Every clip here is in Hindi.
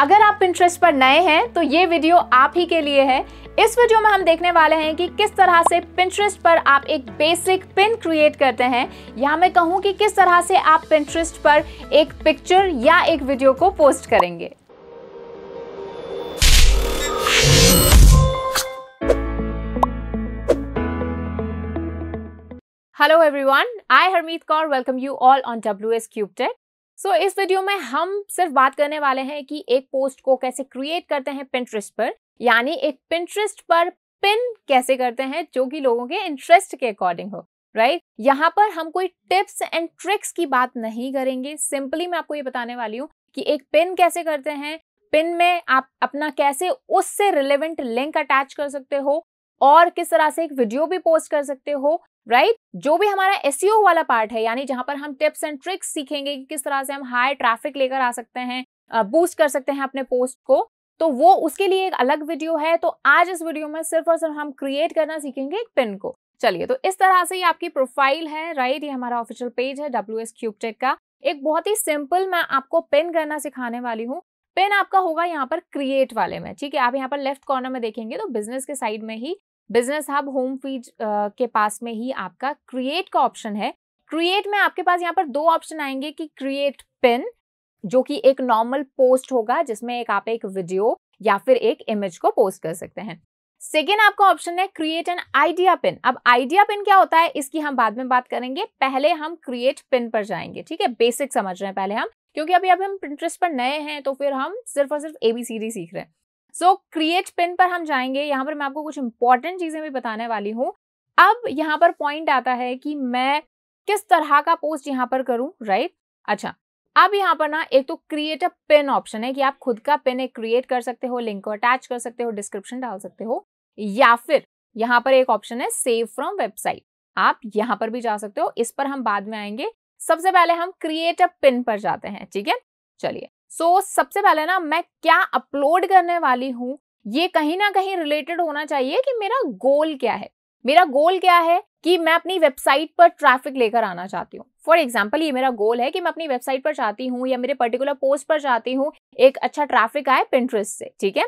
अगर आप इंटरेस्ट पर नए हैं तो ये वीडियो आप ही के लिए है इस वीडियो में हम देखने वाले हैं कि किस तरह से पिंट्रेस्ट पर आप एक बेसिक पिन क्रिएट करते हैं या मैं कहूं कि किस तरह से आप पिंट्रेस्ट पर एक पिक्चर या एक वीडियो को पोस्ट करेंगे Hello everyone, I Harmeet Kaur welcome you all on WS S Tech. So so, इस वीडियो में हम सिर्फ बात करने वाले हैं कि एक पोस्ट को कैसे क्रिएट करते हैं पिंट्रेस्ट पर यानी एक पिंट्रेस्ट पर पिन कैसे करते हैं जो कि लोगों के इंटरेस्ट के अकॉर्डिंग हो राइट right? यहाँ पर हम कोई टिप्स एंड ट्रिक्स की बात नहीं करेंगे सिंपली मैं आपको ये बताने वाली हूँ कि एक पिन कैसे करते हैं पिन में आप अपना कैसे उससे रिलेवेंट लिंक अटैच कर सकते हो और किस तरह से एक वीडियो भी पोस्ट कर सकते हो राइट right? जो भी हमारा एस e वाला पार्ट है यानी जहां पर हम टिप्स एंड ट्रिक्स सीखेंगे कि किस तरह से हम हाई ट्रैफिक लेकर आ सकते हैं बूस्ट कर सकते हैं अपने पोस्ट को तो वो उसके लिए एक अलग वीडियो है तो आज इस वीडियो में सिर्फ और सिर्फ हम क्रिएट करना सीखेंगे एक पिन को चलिए तो इस तरह से ये आपकी प्रोफाइल है राइट ये हमारा ऑफिशियल पेज है डब्ल्यू एस का एक बहुत ही सिंपल मैं आपको पिन करना सिखाने वाली हूँ पिन आपका होगा यहाँ पर क्रिएट वाले में ठीक है आप यहाँ पर लेफ्ट कॉर्नर में देखेंगे तो बिजनेस के साइड में ही बिजनेस हब होम फीड के पास में ही आपका क्रिएट का ऑप्शन है क्रिएट में आपके पास यहाँ पर दो ऑप्शन आएंगे कि क्रिएट पिन जो कि एक नॉर्मल पोस्ट होगा जिसमें एक आप एक वीडियो या फिर एक इमेज को पोस्ट कर सकते हैं सेकेंड आपका ऑप्शन है क्रिएट एन आइडिया पिन अब आइडिया पिन क्या होता है इसकी हम बाद में बात करेंगे पहले हम क्रिएट पिन पर जाएंगे ठीक है बेसिक समझ रहे हैं पहले हम क्योंकि अभी अभी हम प्रिंटरेस्ट पर नए हैं तो फिर हम सिर्फ और सिर्फ एबीसीडी सीख रहे हैं सो क्रिएट पिन पर हम जाएंगे यहाँ पर मैं आपको कुछ इंपॉर्टेंट चीज़ें भी बताने वाली हूँ अब यहाँ पर पॉइंट आता है कि मैं किस तरह का पोस्ट यहाँ पर करूँ राइट अच्छा अब यहाँ पर ना एक तो क्रिएट अ पिन ऑप्शन है कि आप खुद का पिन एक क्रिएट कर सकते हो लिंक को अटैच कर सकते हो डिस्क्रिप्शन डाल सकते हो या फिर यहाँ पर एक ऑप्शन है सेव फ्रॉम वेबसाइट आप यहाँ पर भी जा सकते हो इस पर हम बाद में आएंगे सबसे पहले हम क्रिएट अ पिन पर जाते हैं ठीक है चलिए सो so, सबसे पहले ना मैं क्या अपलोड करने वाली हूँ ये कहीं ना कहीं रिलेटेड होना चाहिए कि मेरा गोल क्या है मेरा गोल क्या है कि मैं अपनी वेबसाइट पर ट्रैफिक लेकर आना चाहती हूँ फॉर एग्जाम्पल ये मेरा गोल है कि मैं अपनी वेबसाइट पर चाहती हूँ या मेरे पर्टिकुलर पोस्ट पर चाहती हूँ एक अच्छा ट्रैफिक आए पिंट्रेस्ट से ठीक है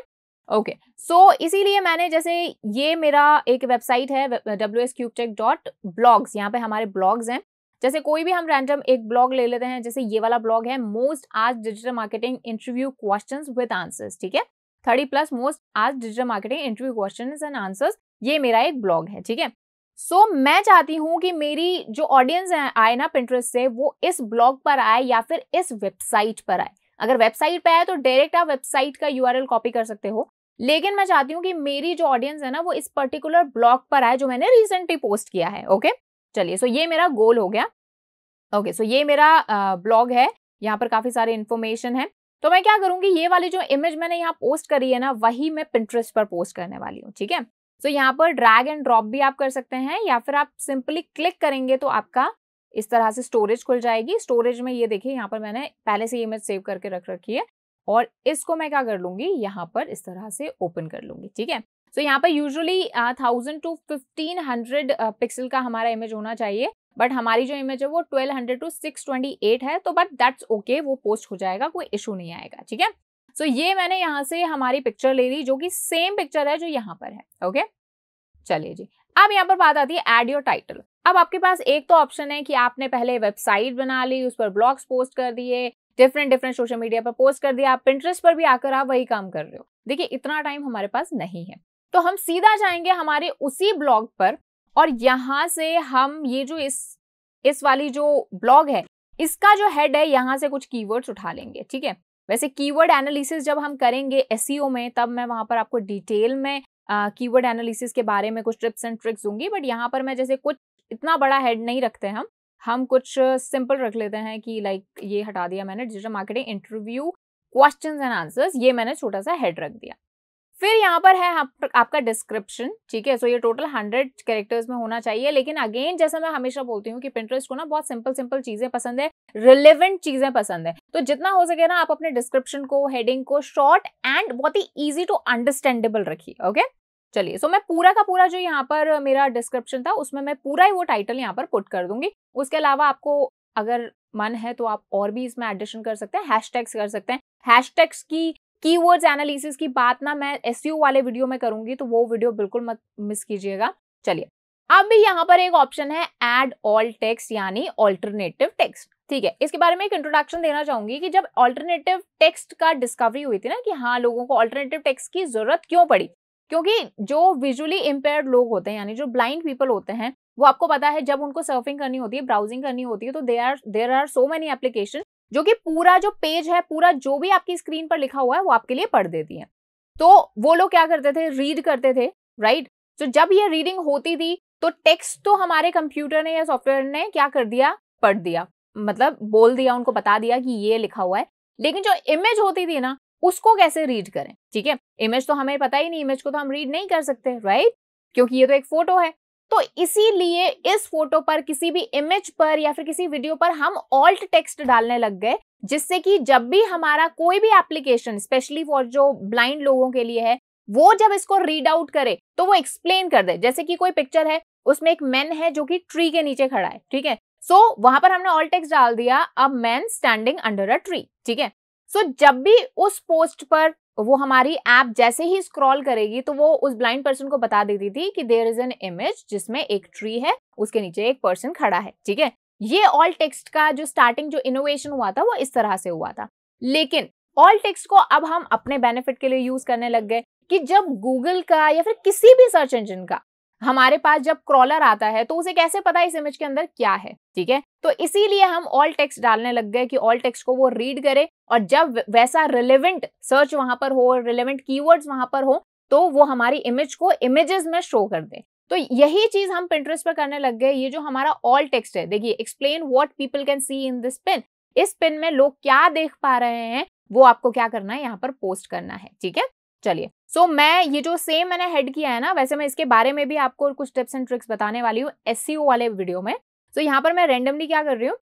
ओके okay. सो so, इसीलिए मैंने जैसे ये मेरा एक वेबसाइट है W S cube tech dot blogs यहाँ पे हमारे ब्लॉग्स हैं जैसे कोई भी हम रैंडम एक ब्लॉग ले लेते हैं जैसे ये वाला ब्लॉग है मोस्ट आज digital marketing interview question with answers ठीक है थर्टी प्लस मोस्ट आज digital marketing interview question and answers ये मेरा एक ब्लॉग है ठीक है सो so, मैं चाहती हूँ कि मेरी जो ऑडियंस आए ना पिंटरेस्ट से वो इस ब्लॉग पर आए या फिर इस वेबसाइट पर आए अगर वेबसाइट पर आए तो डायरेक्ट आप वेबसाइट का यू कॉपी कर सकते हो लेकिन मैं चाहती हूँ कि मेरी जो ऑडियंस है ना वो इस पर्टिकुलर ब्लॉग पर आए जो मैंने रिसेंटली पोस्ट किया है ओके चलिए सो ये मेरा गोल हो गया ओके सो ये मेरा ब्लॉग है यहाँ पर काफ़ी सारे इन्फॉर्मेशन है तो मैं क्या करूँगी ये वाली जो इमेज मैंने यहाँ पोस्ट करी है ना वही मैं पिंट्रेस्ट पर पोस्ट करने वाली हूँ ठीक है सो so यहाँ पर ड्रैग एंड ड्रॉप भी आप कर सकते हैं या फिर आप सिंपली क्लिक करेंगे तो आपका इस तरह से स्टोरेज खुल जाएगी स्टोरेज में ये देखिए यहाँ पर मैंने पहले से इमेज सेव करके रख रखी है और इसको मैं क्या कर लूँगी यहाँ पर इस तरह से ओपन कर लूँगी ठीक है सो so, यहाँ पर usually thousand two fifteen hundred pixel का हमारा इमेज होना चाहिए बट हमारी जो इमेज है वो twelve hundred two six twenty eight है तो बट दैट्स ओके वो पोस्ट हो जाएगा कोई इशू नहीं आएगा ठीक है सो ये मैंने यहाँ से हमारी पिक्चर ले ली जो कि सेम पिक्चर है जो यहाँ पर है ओके चलिए जी अब यहाँ पर बात आती है एड योर टाइटल अब आपके पास एक तो ऑप्शन है कि आपने पहले वेबसाइट बना ली उस पर ब्लॉग्स पोस्ट कर दिए डिफरेंट डिफरेंट सोशल मीडिया पर पोस्ट कर दिया आप प्रिंटरेस्ट पर भी आकर आप वही काम कर रहे हो देखिए इतना टाइम हमारे पास नहीं है तो हम सीधा जाएंगे हमारे उसी ब्लॉग पर और यहाँ से हम ये जो इस इस वाली जो ब्लॉग है इसका जो हेड है यहाँ से कुछ कीवर्ड्स उठा लेंगे ठीक है वैसे कीवर्ड एनालिसिस जब हम करेंगे एस e में तब मैं वहाँ पर आपको डिटेल में कीवर्ड uh, एनालिसिस के बारे में कुछ टिप्स एंड ट्रिक्स दूंगी बट यहाँ पर मैं जैसे कुछ इतना बड़ा हेड नहीं रखते हम हम कुछ सिंपल रख लेते हैं कि लाइक ये हटा दिया मैंने digital marketing interview questions and answers ये मैंने छोटा सा हेड रख दिया फिर यहाँ पर है आप, आपका डिस्क्रिप्शन ठीक है सो ये टोटल हंड्रेड कैरेक्टर्स में होना चाहिए लेकिन अगेन जैसा मैं हमेशा बोलती हूँ कि पिंटरेस्ट को ना बहुत सिंपल सिंपल चीजें पसंद है रिलेवेंट चीजें पसंद है तो जितना हो सके ना आप अपने डिस्क्रिप्शन को हेडिंग को शॉर्ट एंड बहुत ही ईजी टू अंडरस्टैंडेबल रखिए ओके चलिए सो मैं पूरा का पूरा जो यहाँ पर मेरा डिस्क्रिप्शन था उसमें मैं पूरा ही वो टाइटल यहाँ पर पुट कर दूंगी उसके अलावा आपको अगर मन है तो आप और भी इसमें एडिशन कर सकते हैं हैशटैग्स कर सकते हैं हैशटैग्स की कीवर्ड्स एनालिसिस की बात ना मैं एस वाले वीडियो में करूंगी तो वो वीडियो बिल्कुल मत मिस कीजिएगा चलिए अब भी यहाँ पर एक ऑप्शन है एड ऑल टेक्स्ट यानी ऑल्टरनेटिव टेक्स्ट ठीक है इसके बारे में एक इंट्रोडक्शन देना चाहूंगी कि जब ऑल्टरनेटिव टेक्स्ट का डिस्कवरी हुई थी ना कि हाँ लोगों को ऑल्टरनेटिव टेक्स्ट की जरूरत क्यों पड़ी क्योंकि जो विजुअली इम्पेयर्ड लोग होते हैं यानी जो ब्लाइंड पीपल होते हैं वो आपको पता है जब उनको सर्फिंग करनी होती है ब्राउजिंग करनी होती है तो there are there are so many application जो कि पूरा जो पेज है पूरा जो भी आपकी स्क्रीन पर लिखा हुआ है वो आपके लिए पढ़ देती है तो वो लोग क्या करते थे रीड करते थे राइट तो जब ये रीडिंग होती थी तो टेक्स्ट तो हमारे कंप्यूटर ने या सॉफ्टवेयर ने क्या कर दिया पढ़ दिया मतलब बोल दिया उनको बता दिया कि ये लिखा हुआ है लेकिन जो इमेज होती थी ना उसको कैसे रीड करें ठीक है इमेज तो हमें पता ही नहीं इमेज को तो हम रीड नहीं कर सकते राइट क्योंकि ये तो एक फोटो है तो इसीलिए इस फोटो पर किसी भी इमेज पर या फिर किसी वीडियो पर हम ऑल्ट टेक्स्ट डालने लग गए जिससे कि जब भी हमारा कोई भी एप्लीकेशन स्पेशली फॉर जो ब्लाइंड लोगों के लिए है वो जब इसको रीड आउट करे तो वो एक्सप्लेन कर दे जैसे कि कोई पिक्चर है उसमें एक मैन है जो कि ट्री के नीचे खड़ा है ठीक है सो so, वहां पर हमने ऑल टेक्स्ट डाल दिया a man standing under a tree ठीक है सो so, जब भी उस पोस्ट पर वो हमारी ऐप जैसे ही स्क्रॉल करेगी तो वो उस ब्लाइंड पर्सन को बता देती थी कि देर इज एन इमेज जिसमें एक ट्री है उसके नीचे एक पर्सन खड़ा है ठीक है ये ऑल टेक्स्ट का जो स्टार्टिंग जो इनोवेशन हुआ था वो इस तरह से हुआ था लेकिन ऑल टेक्स्ट को अब हम अपने बेनिफिट के लिए यूज करने लग गए कि जब गूगल का या फिर किसी भी सर्च इंजन का हमारे पास जब क्रॉलर आता है तो उसे कैसे पता इस इमेज के अंदर क्या है ठीक है तो इसीलिए हम ऑल टेक्स्ट डालने लग गए कि ऑल टेक्स्ट को वो रीड करे और जब वैसा रिलेवेंट सर्च वहां पर हो रिलेवेंट कीवर्ड्स वहां पर हो तो वो हमारी इमेज को इमेजेस में शो कर दे तो यही चीज हम पिंटरेस्ट पर करने लग गए ये जो हमारा ऑल टेक्स्ट है देखिए explain what people can see in this pin इस पिन में लोग क्या देख पा रहे हैं वो आपको क्या करना है यहाँ पर पोस्ट करना है ठीक है चलिए सो so, मैं ये जो सेम मैंने हेड किया है ना वैसे मैं इसके बारे में भी आपको कुछ टिप्स एंड ट्रिक्स बताने वाली हूँ एस e वाले वीडियो में सो so, यहाँ पर मैं रेंडमली क्या कर रही हूँ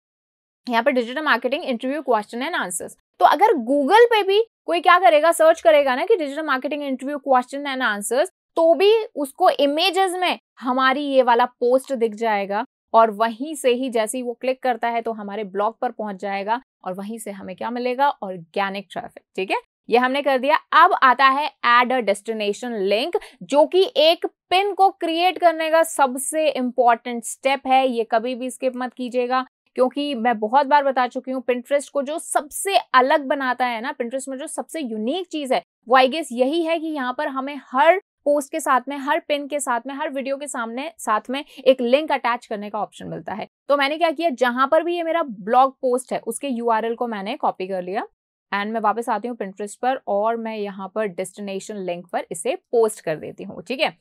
यहाँ पर digital marketing interview question and answers तो अगर गूगल पे भी कोई क्या करेगा सर्च करेगा ना कि digital marketing interview question and answers तो भी उसको इमेजेस में हमारी ये वाला पोस्ट दिख जाएगा और वहीं से ही जैसे ही वो क्लिक करता है तो हमारे ब्लॉग पर पहुंच जाएगा और वहीं से हमें क्या मिलेगा ऑर्गेनिक ट्रैफिक ठीक है ये हमने कर दिया अब आता है एड अ डेस्टिनेशन लिंक जो कि एक पिन को क्रिएट करने का सबसे इंपॉर्टेंट स्टेप है ये कभी भी स्किप मत कीजिएगा क्योंकि मैं बहुत बार बता चुकी हूँ पिंट्रेस्ट को जो सबसे अलग बनाता है ना पिंट्रेस्ट में जो सबसे यूनिक चीज है वो आई गेस यही है कि यहाँ पर हमें हर पोस्ट के साथ में हर पिन के साथ में हर वीडियो के सामने साथ में एक लिंक अटैच करने का ऑप्शन मिलता है तो मैंने क्या किया जहां पर भी ये मेरा ब्लॉग पोस्ट है उसके यूआरएल को मैंने कॉपी कर लिया एंड मैं वापस आती हूँ प्रिंटरेस्ट पर और मैं यहाँ पर डेस्टिनेशन लिंक पर इसे पोस्ट कर देती हूँ ठीक है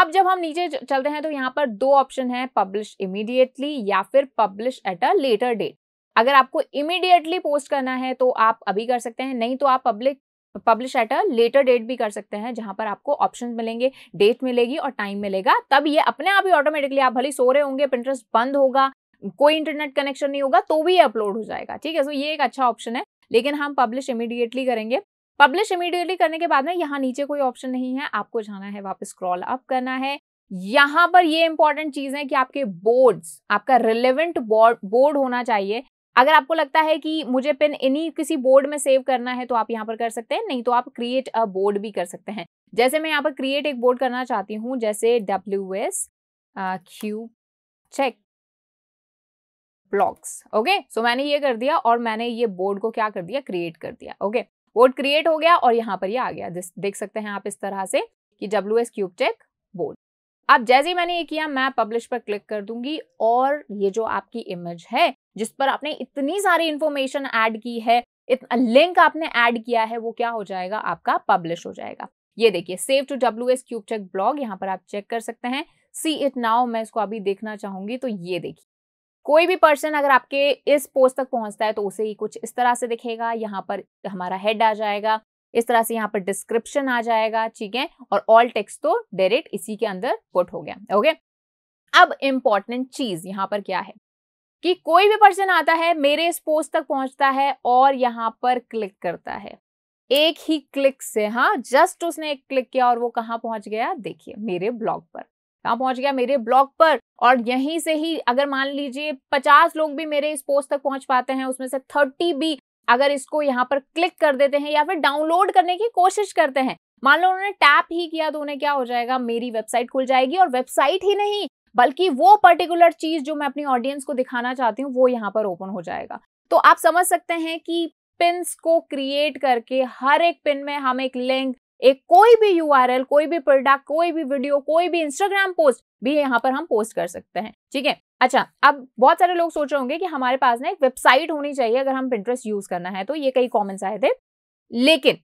अब जब हम नीचे चलते हैं तो यहाँ पर दो ऑप्शन है पब्लिश इमीडिएटली या फिर publish at a later date अगर आपको इमीडिएटली पोस्ट करना है तो आप अभी कर सकते हैं नहीं तो आप public publish at a later date भी कर सकते हैं जहां पर आपको ऑप्शन मिलेंगे डेट मिलेगी और टाइम मिलेगा तब ये अपने आप ही ऑटोमेटिकली आप भले सो रहे होंगे प्रिंटरेस्ट बंद होगा कोई इंटरनेट कनेक्शन नहीं होगा तो भी अपलोड हो जाएगा ठीक है सो ये एक अच्छा ऑप्शन है लेकिन हम पब्लिश इमीडिएटली करेंगे पब्लिश इमीडिएटली करने के बाद में यहाँ नीचे कोई ऑप्शन नहीं है आपको जाना है वापस स्क्रॉल अप करना है यहाँ पर ये इंपॉर्टेंट चीज है कि आपके बोर्ड्स आपका रिलेवेंट बोर्ड बोर्ड होना चाहिए अगर आपको लगता है कि मुझे पिन इन्हीं किसी बोर्ड में सेव करना है तो आप यहाँ पर कर सकते हैं नहीं तो आप क्रिएट अ बोर्ड भी कर सकते हैं जैसे मैं यहाँ पर क्रिएट एक बोर्ड करना चाहती हूँ जैसे डब्ल्यू एस क्यू चेक ब्लॉक्स ओके सो मैंने ये कर दिया और मैंने ये बोर्ड को क्या कर दिया क्रिएट कर दिया ओके बोर्ड क्रिएट हो गया और यहाँ पर ये यह आ गया देख सकते हैं आप इस तरह से कि डब्ल्यू एस क्यूब बोर्ड अब जैसे ही मैंने ये किया मैं पब्लिश पर क्लिक कर दूंगी और ये जो आपकी इमेज है जिस पर आपने इतनी सारी इंफॉर्मेशन ऐड की है इतना लिंक आपने ऐड किया है वो क्या हो जाएगा आपका पब्लिश हो जाएगा ये देखिए save to W S cube blog यहाँ पर आप चेक कर सकते हैं सी इट नाउ मैं इसको अभी देखना चाहूंगी तो ये देखिए कोई भी पर्सन अगर आपके इस पोस्ट तक पहुंचता है तो उसे ही कुछ इस तरह से दिखेगा यहाँ पर हमारा हेड आ जाएगा इस तरह से यहाँ पर डिस्क्रिप्शन आ जाएगा ठीक है और ऑल टेक्स्ट तो डायरेक्ट इसी के अंदर पुट हो गया ओके अब इम्पॉर्टेंट चीज यहाँ पर क्या है कि कोई भी पर्सन आता है मेरे इस पोस्ट तक पहुंचता है और यहाँ पर क्लिक करता है एक ही क्लिक से हाँ जस्ट उसने एक क्लिक किया और वो कहाँ पहुंच गया देखिए मेरे ब्लॉग पर कहाँ पहुंच गया मेरे ब्लॉग पर और यहीं से ही अगर मान लीजिए पचास लोग भी मेरे इस पोस्ट तक पहुंच पाते हैं उसमें से थर्टी भी अगर इसको यहाँ पर क्लिक कर देते हैं या फिर डाउनलोड करने की कोशिश करते हैं मान लो उन्होंने टैप ही किया तो उन्हें क्या हो जाएगा मेरी वेबसाइट खुल जाएगी और वेबसाइट ही नहीं बल्कि वो पर्टिकुलर चीज जो मैं अपनी ऑडियंस को दिखाना चाहती हूँ वो यहाँ पर ओपन हो जाएगा तो आप समझ सकते हैं कि पिन्स को क्रिएट करके हर एक पिन में हम एक लिंक एक कोई भी यू कोई भी प्रोडक्ट कोई भी वीडियो कोई भी इंस्टाग्राम पोस्ट भी यहाँ पर हम पोस्ट कर सकते हैं ठीक है अच्छा अब बहुत सारे लोग सोच रहे होंगे कि हमारे पास ना एक वेबसाइट होनी चाहिए अगर हम प्रिंट्रेस यूज करना है तो ये कई कॉमेंट्स आए थे लेकिन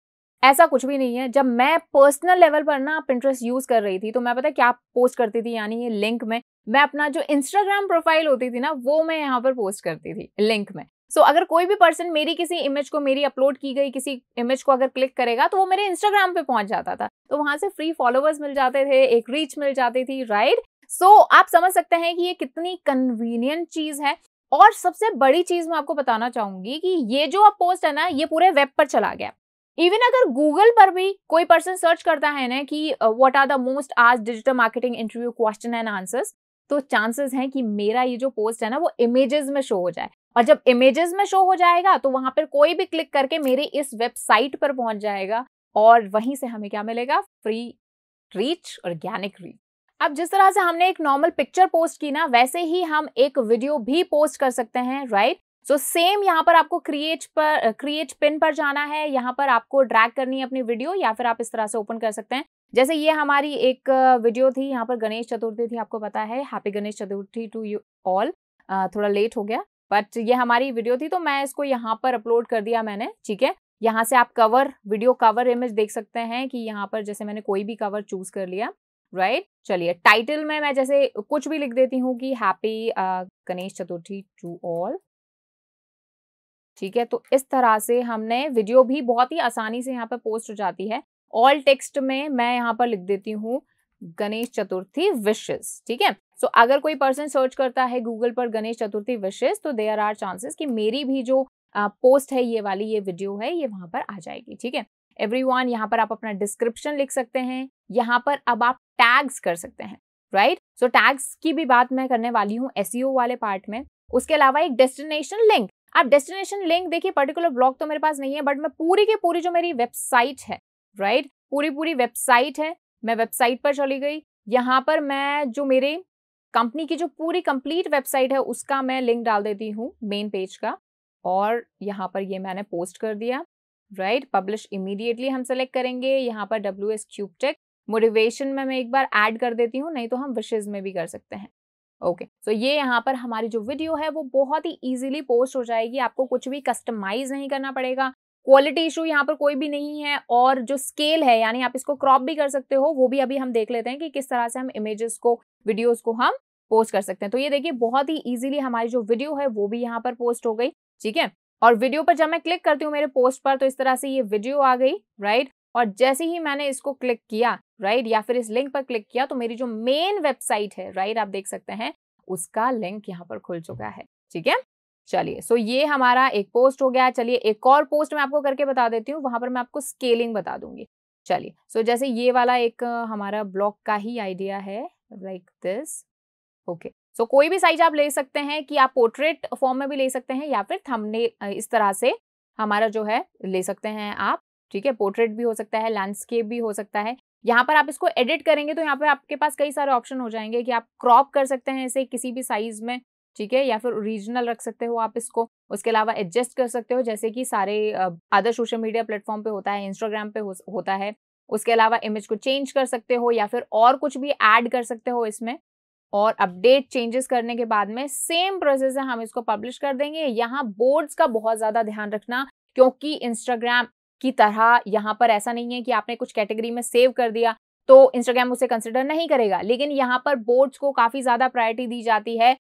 ऐसा कुछ भी नहीं है जब मैं पर्सनल लेवल पर ना प्रिंट्रेस यूज कर रही थी तो मैं पता क्या पोस्ट करती थी यानी ये लिंक में मैं अपना जो इंस्टाग्राम प्रोफाइल होती थी ना वो मैं यहाँ पर पोस्ट करती थी लिंक में सो so, अगर कोई भी पर्सन मेरी किसी इमेज को मेरी अपलोड की गई किसी इमेज को अगर क्लिक करेगा तो वो मेरे इंस्टाग्राम पे पहुंच जाता था तो वहां से फ्री फॉलोवर्स मिल जाते थे एक रीच मिल जाती थी राइट सो so, आप समझ सकते हैं कि ये कितनी कन्वीनियंट चीज है और सबसे बड़ी चीज मैं आपको बताना चाहूंगी कि ये जो अब पोस्ट है ना ये पूरे वेब पर चला गया इवन अगर गूगल पर भी कोई पर्सन सर्च करता है ना कि व्हाट आर द मोस्ट आज digital marketing interview question and answers तो चांसेस हैं कि मेरा ये जो पोस्ट है ना वो इमेजेस में शो हो जाए और जब इमेजेस में शो हो जाएगा तो वहां पर कोई भी क्लिक करके मेरे इस वेबसाइट पर पहुंच जाएगा और वहीं से हमें क्या मिलेगा फ्री रीच ऑर्गेनिक रीच अब जिस तरह से हमने एक नॉर्मल पिक्चर पोस्ट की ना वैसे ही हम एक वीडियो भी पोस्ट कर सकते हैं राइट सो सेम यहाँ पर आपको क्रिएट पर क्रिएट पिन पर जाना है यहाँ पर आपको ड्रैग करनी है अपनी वीडियो या फिर आप इस तरह से ओपन कर सकते हैं जैसे ये हमारी एक वीडियो थी यहाँ पर गणेश चतुर्थी थी आपको पता है happy Ganesh Chaturthi to you all थोड़ा लेट हो गया बट ये हमारी वीडियो थी तो मैं इसको यहाँ पर अपलोड कर दिया मैंने ठीक है यहाँ से आप कवर वीडियो कवर इमेज देख सकते हैं कि यहाँ पर जैसे मैंने कोई भी कवर चूज कर लिया राइट चलिए टाइटल में मैं जैसे कुछ भी लिख देती हूँ कि happy Ganesh Chaturthi to all ठीक है तो इस तरह से हमने वीडियो भी बहुत ही आसानी से यहाँ पर पोस्ट हो जाती है ऑल टेक्स्ट में मैं यहाँ पर लिख देती हूँ गणेश चतुर्थी विशेष ठीक है सो so, अगर कोई पर्सन सर्च करता है गूगल पर गणेश चतुर्थी विशेष तो देयर आर चांसेस कि मेरी भी जो पोस्ट है ये वाली ये वीडियो है ये वहां पर आ जाएगी ठीक है एवरी वन यहाँ पर आप अपना डिस्क्रिप्शन लिख सकते हैं यहाँ पर अब आप टैग्स कर सकते हैं राइट सो टैग्स की भी बात मैं करने वाली हूँ एस e वाले पार्ट में उसके अलावा एक डेस्टिनेशन लिंक आप डेस्टिनेशन लिंक देखिए पर्टिकुलर ब्लॉग तो मेरे पास नहीं है बट मैं पूरी की पूरी जो मेरी वेबसाइट है राइट पूरी पूरी वेबसाइट है मैं वेबसाइट पर चली गई यहाँ पर मैं जो मेरे कंपनी की जो पूरी कंप्लीट वेबसाइट है उसका मैं लिंक डाल देती हूँ मेन पेज का और यहाँ पर ये मैंने पोस्ट कर दिया राइट पब्लिश इमीडिएटली हम सेलेक्ट करेंगे यहाँ पर W S cube tech motivation में मैं एक बार ऐड कर देती हूँ नहीं तो हम विशेज में भी कर सकते हैं ओके okay. सो so ये यहाँ पर हमारी जो वीडियो है वो बहुत ही इजीली पोस्ट हो जाएगी आपको कुछ भी कस्टमाइज नहीं करना पड़ेगा क्वालिटी इशू यहाँ पर कोई भी नहीं है और जो स्केल है यानी आप इसको क्रॉप भी कर सकते हो वो भी अभी हम देख लेते हैं कि किस तरह से हम इमेजेस को वीडियोस को हम पोस्ट कर सकते हैं तो ये देखिए बहुत ही इजीली हमारी जो वीडियो है वो भी यहाँ पर पोस्ट हो गई ठीक है और वीडियो पर जब मैं क्लिक करती हूँ मेरे पोस्ट पर तो इस तरह से ये वीडियो आ गई राइट और जैसे ही मैंने इसको क्लिक किया राइट या फिर इस लिंक पर क्लिक किया तो मेरी जो मेन वेबसाइट है राइट आप देख सकते हैं उसका लिंक यहाँ पर खुल चुका है ठीक है चलिए सो ये हमारा एक पोस्ट हो गया चलिए एक और पोस्ट मैं आपको करके बता देती हूँ वहां पर मैं आपको स्केलिंग बता दूंगी चलिए सो so जैसे ये वाला एक हमारा ब्लॉक का ही आइडिया है लाइक दिस ओके सो कोई भी साइज आप ले सकते हैं कि आप पोर्ट्रेट फॉर्म में भी ले सकते हैं या फिर थमने इस तरह से हमारा जो है ले सकते हैं आप ठीक है पोर्ट्रेट भी हो सकता है लैंडस्केप भी हो सकता है यहाँ पर आप इसको एडिट करेंगे तो यहाँ पर आपके पास कई सारे ऑप्शन हो जाएंगे कि आप क्रॉप कर सकते हैं इसे किसी भी साइज में ठीक है या फिर रीजनल रख सकते हो आप इसको उसके अलावा एडजस्ट कर सकते हो जैसे कि सारे अदर सोशल मीडिया प्लेटफॉर्म पे होता है इंस्टाग्राम पे हो, होता है उसके अलावा इमेज को चेंज कर सकते हो या फिर और कुछ भी ऐड कर सकते हो इसमें और अपडेट चेंजेस करने के बाद में सेम प्रोसेस है हम इसको पब्लिश कर देंगे यहाँ बोर्ड्स का बहुत ज़्यादा ध्यान रखना क्योंकि इंस्टाग्राम की तरह यहाँ पर ऐसा नहीं है कि आपने कुछ कैटेगरी में सेव कर दिया तो इंस्टाग्राम उसे कंसिडर नहीं करेगा लेकिन यहाँ पर बोर्ड्स को काफ़ी ज़्यादा प्रायोरिटी दी जाती है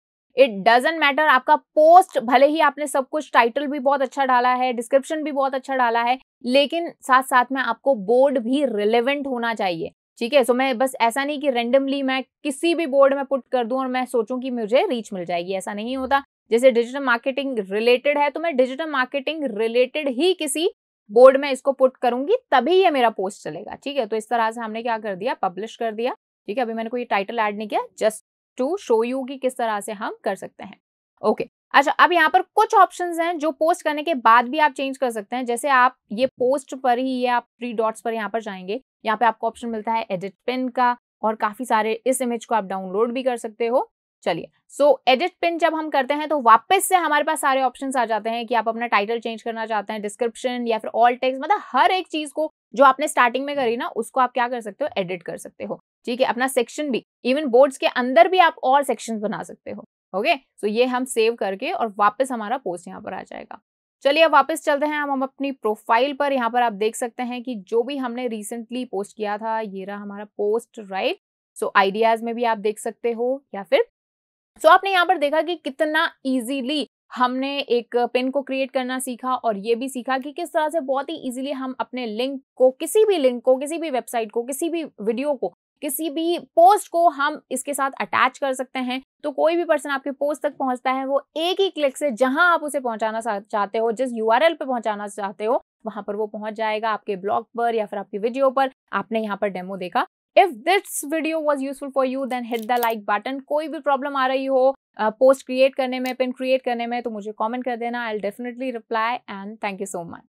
इट डजेंट मैटर आपका पोस्ट भले ही आपने सब कुछ टाइटल भी बहुत अच्छा डाला है डिस्क्रिप्शन भी बहुत अच्छा डाला है लेकिन साथ साथ में आपको बोर्ड भी रिलेवेंट होना चाहिए ठीक है सो मैं बस ऐसा नहीं कि रेंडमली मैं किसी भी बोर्ड में पुट कर दूं और मैं सोचूं कि मुझे रीच मिल जाएगी ऐसा नहीं होता जैसे डिजिटल मार्केटिंग रिलेटेड है तो मैं डिजिटल मार्केटिंग रिलेटेड ही किसी बोर्ड में इसको पुट करूंगी तभी ये मेरा पोस्ट चलेगा ठीक है तो इस तरह से हमने क्या कर दिया पब्लिश कर दिया ठीक है अभी मैंने कोई टाइटल ऐड नहीं किया जस्ट टू शो यू कि किस तरह से हम कर सकते हैं ओके okay. अच्छा अब यहाँ पर कुछ ऑप्शंस हैं जो पोस्ट करने के बाद भी आप चेंज कर सकते हैं जैसे आप ये पोस्ट पर ही ये आप थ्री डॉट्स पर यहाँ पर जाएंगे यहाँ पे आपको ऑप्शन मिलता है एडिट पिन का और काफी सारे इस इमेज को आप डाउनलोड भी कर सकते हो चलिए सो एडिट पिन जब हम करते हैं तो वापस से हमारे पास सारे ऑप्शंस आ जाते हैं कि आप अपना टाइटल चेंज करना चाहते हैं डिस्क्रिप्शन या फिर ऑल टेक्स मतलब हर एक चीज को जो आपने स्टार्टिंग में करी ना उसको आप क्या कर सकते हो एडिट कर सकते हो ठीक है अपना सेक्शन भी इवन बोर्ड्स के अंदर भी आप और सेक्शन बना सकते हो ओके सो so ये हम सेव करके और वापस हमारा पोस्ट यहाँ पर आ जाएगा चलिए अब वापस चलते हैं हम अपनी प्रोफाइल पर यहाँ पर आप देख सकते हैं कि जो भी हमने रिसेंटली पोस्ट किया था ये रहा हमारा पोस्ट राइट सो आइडियाज में भी आप देख सकते हो या फिर सो so, आपने यहाँ पर देखा कि कितना इजीली हमने एक पिन को क्रिएट करना सीखा और ये भी सीखा कि किस तरह से बहुत ही इजीली हम अपने लिंक को किसी भी लिंक को किसी भी वेबसाइट को किसी भी वीडियो को किसी भी पोस्ट को हम इसके साथ अटैच कर सकते हैं तो कोई भी पर्सन आपके पोस्ट तक पहुंचता है वो एक ही क्लिक से जहां आप उसे पहुंचाना चाहते हो जिस यू पे पहुंचाना चाहते हो वहां पर वो पहुंच जाएगा आपके ब्लॉग पर या फिर आपकी वीडियो पर आपने यहाँ पर डेमो देखा if this video was useful for you then hit the like button कोई भी प्रॉब्लम आ रही हो पोस्ट uh, क्रिएट करने में पिन क्रिएट करने में तो मुझे कॉमेंट कर देना I definitely reply and thank you so much